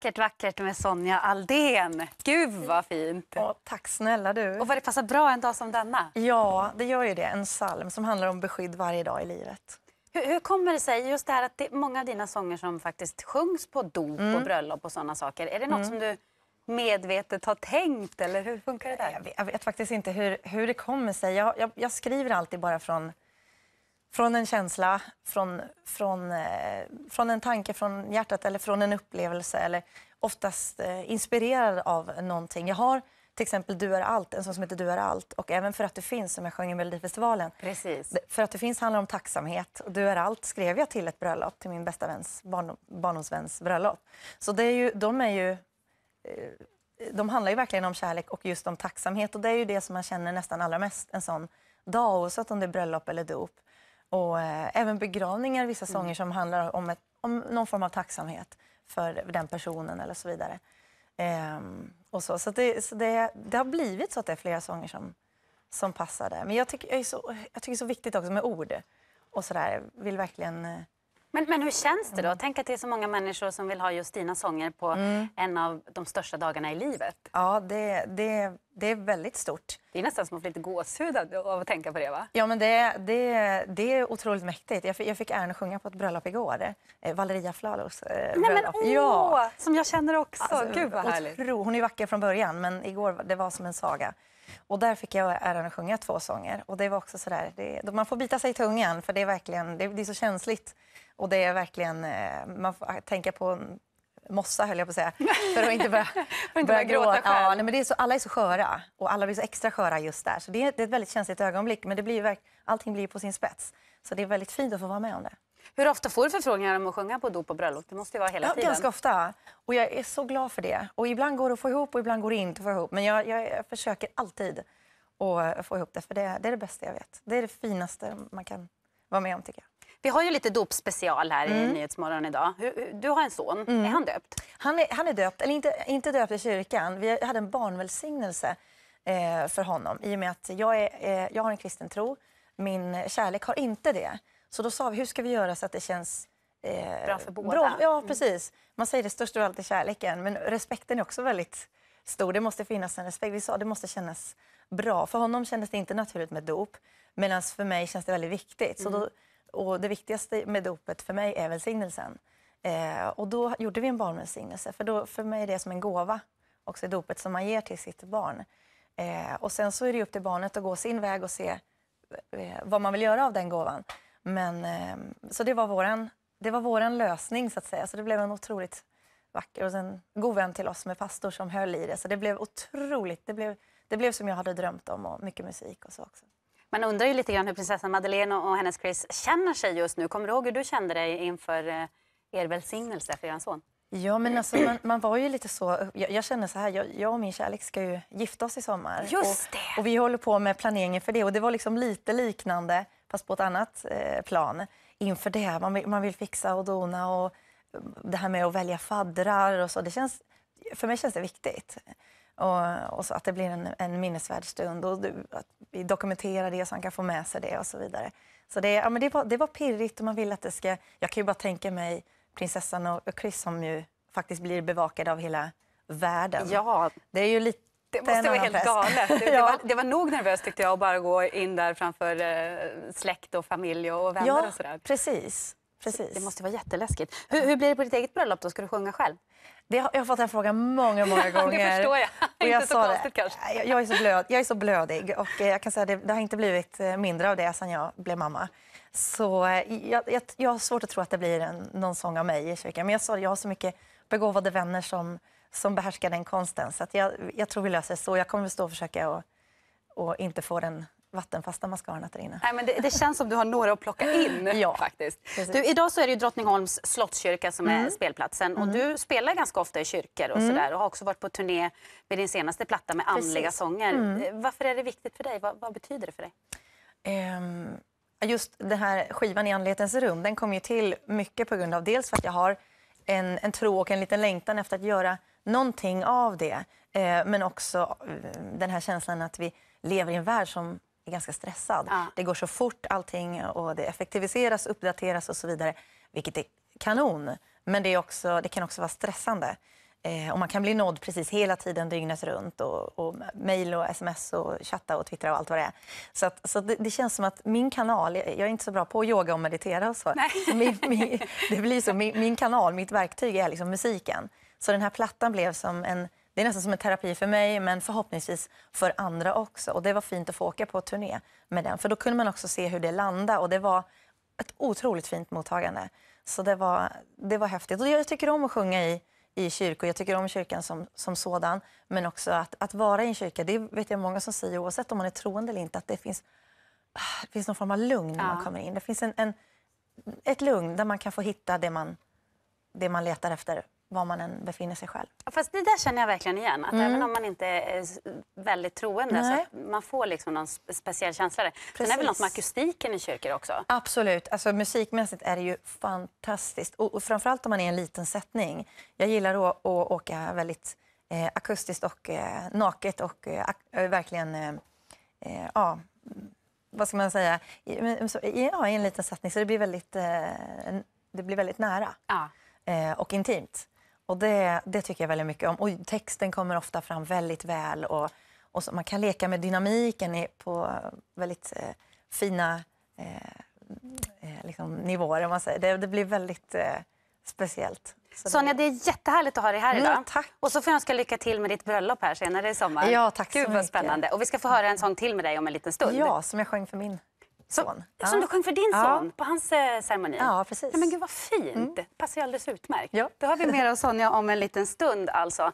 Vackert, vackert med Sonja Aldén. Gud vad fint! Ja, tack snälla du. Och vad det passar bra en dag som denna. Ja, det gör ju det. En psalm som handlar om beskydd varje dag i livet. Hur, hur kommer det sig, just det här att det är många av dina sånger som faktiskt sjungs på dop mm. och bröllop och sådana saker. Är det något mm. som du medvetet har tänkt eller hur funkar det där? Jag vet, jag vet faktiskt inte hur, hur det kommer sig. Jag, jag, jag skriver alltid bara från från en känsla, från, från, eh, från en tanke från hjärtat eller från en upplevelse eller oftast eh, inspirerad av någonting. Jag har till exempel Du är allt, en sån som heter Du är allt och även För att det finns som jag sjöng i Melodifestivalen. Precis. För att du finns handlar om tacksamhet och Du är allt skrev jag till ett bröllop, till min bästa väns, barn, barndomsväns bröllop. Så det är ju, de är ju eh, de handlar ju verkligen om kärlek och just om tacksamhet och det är ju det som man känner nästan allra mest en sån dag oavsett om det är bröllop eller dop. Och eh, även begravningar, vissa mm. sånger som handlar om, ett, om någon form av tacksamhet för den personen eller så vidare. Ehm, och så så, det, så det, det, har blivit så att det är flera sånger som, som passar där. Men jag tycker, jag, är så, jag tycker det är så viktigt också med ord. Och så där. Jag vill verkligen eh, men, men hur känns det då? Mm. Tänk att det är så många människor som vill ha just dina sånger på mm. en av de största dagarna i livet. Ja, det, det, det är väldigt stort. Det är nästan som att få lite gåshud av att tänka på det va? Ja, men det, det, det är otroligt mäktigt. Jag fick, jag fick äran att sjunga på ett bröllop igår. Eh, Valeria Flalos eh, Nej, Men, åh, ja. Som jag känner också. Alltså, Gud vad härligt. Otro, hon är vacker från början, men igår det var som en saga. Och där fick jag äran att sjunga två sånger. Och det var också sådär, det, man får bita sig i tungan för det är verkligen, det, det är så känsligt. Och det är verkligen, eh, man får eh, tänka på mossa höll jag på att säga, för att inte börja, inte börja gråta. själv. Ja, nej, men det är så, alla är så sköra och alla blir så extra sköra just där. Så det är, det är ett väldigt känsligt ögonblick men det blir, allting blir på sin spets. Så det är väldigt fint att få vara med om det. Hur ofta får du förfrågningar om att sjunga på dop och bröllop? Det måste vara hela ja, tiden. Ganska ofta. Och jag är så glad för det. Och ibland går det att få ihop och ibland går det inte att få ihop. Men jag, jag, jag försöker alltid att få ihop det, för det, det, är det bästa jag vet. Det är det finaste man kan vara med om tycker jag. Vi har ju lite dopspecial här mm. i Nyhetsmorgon idag. Du har en son. Mm. Är han döpt? Han är, han är döpt, eller inte, inte döpt i kyrkan. Vi hade en barnvälsignelse eh, för honom i och med att jag, är, eh, jag har en kristen tro. Min kärlek har inte det. Så då sa vi, hur ska vi göra så att det känns eh, bra för båda? Bra, ja, mm. precis. Man säger det största av allt är kärleken, men respekten är också väldigt stor. Det måste finnas en respekt. Vi sa det måste kännas bra. För honom kändes det inte naturligt med dop, medan för mig känns det väldigt viktigt. Så då, mm. och det viktigaste med dopet för mig är välsignelsen. Eh, och då gjorde vi en barnvälsignelse, för, då, för mig är det som en gåva också i dopet som man ger till sitt barn. Eh, och sen så är det upp till barnet att gå sin väg och se eh, vad man vill göra av den gåvan. Men, ehm, så det var, våran, det var våran lösning, så att säga. Så det blev en otroligt vacker... Och en god vän till oss med pastor som höll i det. Så det blev otroligt. Det blev, det blev som jag hade drömt om och mycket musik och så också. Man undrar ju lite grann hur prinsessan Madeleine och hennes Chris känner sig just nu. Kommer du ihåg hur du kände dig inför eh, er välsignelse för er son? Ja, men alltså, man, man, var ju lite så... Jag, jag känner så här, jag, jag, och min kärlek ska ju gifta oss i sommar. Just det! och vi håller på med planeringen för det. Och det var liksom lite liknande, fast på ett annat eh, plan, inför det. Man, man vill fixa och dona och eh, det här med att välja faddrar och så. Det känns, för mig känns det viktigt. Och, och så att det blir en, en minnesvärd stund och du, att vi dokumenterar det så han kan få med sig det och så vidare. Så det, ja, men det, var, det var pirrigt och man vill att det ska... Jag kan ju bara tänka mig prinsessan och Chris som ju faktiskt blir bevakade av hela världen. Ja. Det är ju lite det måste vara helt press. galet. Det, ja. det, var, det var nog nervöst tyckte jag att bara gå in där framför eh, släkt och familj och vänner ja, och sådär. Precis. Precis. Det måste vara jätteläskigt. Hur, hur blir det på ditt eget bröllop då? Ska du sjunga själv? Det, jag har fått den frågan många, många gånger. det förstår jag. Och jag inte så konstigt det. kanske. Jag, jag, är så blöd, jag är så blödig och eh, jag kan säga det, det har inte blivit eh, mindre av det sedan jag blev mamma. Så eh, jag, jag, jag har svårt att tro att det blir en, någon sång av mig i kyrkan. Men jag sa jag har så mycket begåvade vänner som, som behärskar den konsten. Så jag, jag tror vi löser det så. Jag kommer att stå och försöka och, och inte få den vattenfasta mascaran att rinna. Nej, men det, det, känns som du har några att plocka in. ja, faktiskt. Du, idag så är det ju Drottningholms slottskyrka som mm. är spelplatsen. Mm. Och du spelar ganska ofta i kyrkor och mm. sådär och har också varit på turné med din senaste platta med andliga sånger. Mm. Varför är det viktigt för dig? Vad, vad betyder det för dig? Um, just den här skivan i Anledningens rum, den kom ju till mycket på grund av dels för att jag har en, en tro och en liten längtan efter att göra någonting av det. Eh, men också eh, den här känslan att vi lever i en värld som är ganska stressad. Ja. Det går så fort allting och det effektiviseras, uppdateras och så vidare, vilket är kanon. Men det, också, det kan också vara stressande. Eh, och man kan bli nådd precis hela tiden, dygnet runt. Och, och mejl och sms och chatta och twittra och allt vad det är. Så, att, så det, det, känns som att min kanal, jag är inte så bra på yoga och meditera och så. Min, min, det blir så, min, min, kanal, mitt verktyg är liksom musiken. Så den här plattan blev som en, det är nästan som en terapi för mig men förhoppningsvis för andra också. Och det var fint att få åka på turné med den. För då kunde man också se hur det landade och det var ett otroligt fint mottagande. Så det var, det var häftigt. Och jag tycker om att sjunga i i kyrkor. Jag tycker om kyrkan som, som sådan, men också att, att vara i en kyrka. Det vet jag många som säger, oavsett om man är troende eller inte, att det finns, ah, det finns någon form av lugn när ja. man kommer in. Det finns en, en, ett lugn där man kan få hitta det man, det man letar efter var man än befinner sig själv. Fast det där känner jag verkligen igen. Att mm. Även om man inte är väldigt troende Nej. så man får liksom någon speciell känsla. Där. Sen är väl något med akustiken i kyrkor också? Absolut. Alltså, musikmässigt är det ju fantastiskt. Och, och framförallt om man är en liten sättning. Jag gillar att, att åka väldigt eh, akustiskt och eh, naket och eh, eh verkligen... Eh, eh, ja, vad ska man säga? I, ja, i en liten sättning. Så det blir väldigt, det blir väldigt nära. Ja och intimt. Och det, det tycker jag väldigt mycket om. Och texten kommer ofta fram väldigt väl. Och, och så, man kan leka med dynamiken på väldigt eh, fina eh, eh liksom, nivåer. man säger. Det, det blir väldigt eh, speciellt. Så Sonja, det är jättehärligt att ha dig här mm, idag. Mm, tack. Och så får jag önska lycka till med ditt bröllop här senare i sommar. Ja, tack Gud, så mycket. spännande. Och vi ska få höra en sång till med dig om en liten stund. Ja, som jag sjöng för min son. Som, som du sjöng för din son på hans eh, ceremoni? Ja, precis. Nej, men gud vad fint! Mm. passar ju alldeles utmärkt. Ja. Då har vi mer av Sonja om en liten stund alltså.